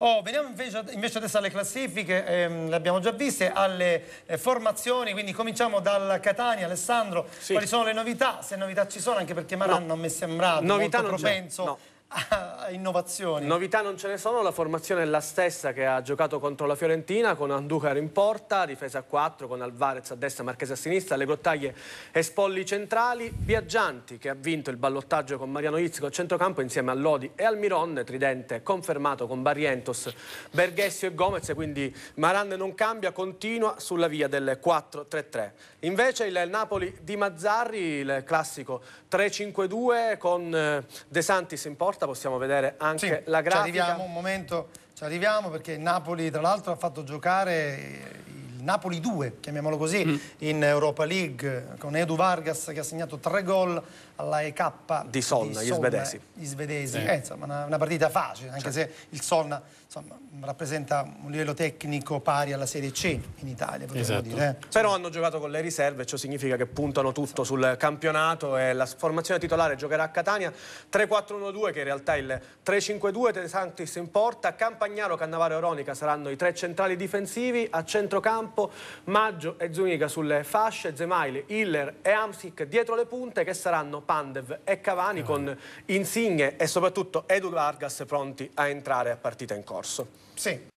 Oh, veniamo invece, invece, adesso alle classifiche, ehm, le abbiamo già viste, alle eh, formazioni, quindi cominciamo dal Catania, Alessandro, sì. quali sono le novità, se novità ci sono, anche perché Maran no. non mi è sembrato novità molto propenso no a ah, ah, innovazioni. Novità non ce ne sono, la formazione è la stessa che ha giocato contro la Fiorentina con Anducar in porta, difesa a 4 con Alvarez a destra, Marchese a sinistra, Le Grottaglie e Spolli centrali, Viaggianti che ha vinto il ballottaggio con Mariano Izzico a centrocampo insieme a Lodi e Almiron, Tridente confermato con Barrientos, Berghessio e Gomez, quindi Maran non cambia, continua sulla via del 4-3-3. Invece il Napoli di Mazzarri, il classico 3-5-2 con eh, De Santis in porta, porta, possiamo vedere anche sì, la grafica. Ci arriviamo un momento, ci arriviamo perché Napoli tra l'altro ha fatto giocare Napoli 2, chiamiamolo così, mm. in Europa League, con Edu Vargas che ha segnato tre gol alla EK di Solna, gli svedesi. Gli svedesi. Sì. Eh. eh, insomma, una, una, partita facile, anche certo. se il Solna insomma, rappresenta un livello tecnico pari alla Serie C in Italia, esatto. dire, eh. Però hanno giocato con le riserve, ciò significa che puntano tutto sul campionato e la formazione titolare giocherà a Catania 3-4-1-2 che in realtà è il 3-5-2, De Santis in porta, Campagnaro, Cannavaro e Ronica saranno i tre centrali difensivi, a centrocampo campo, Maggio e Zuniga sulle fasce, Zemaile, Hiller e Amsic dietro le punte che saranno Pandev e Cavani con Insigne e soprattutto Edu Vargas pronti a entrare a partita in corso. Sì.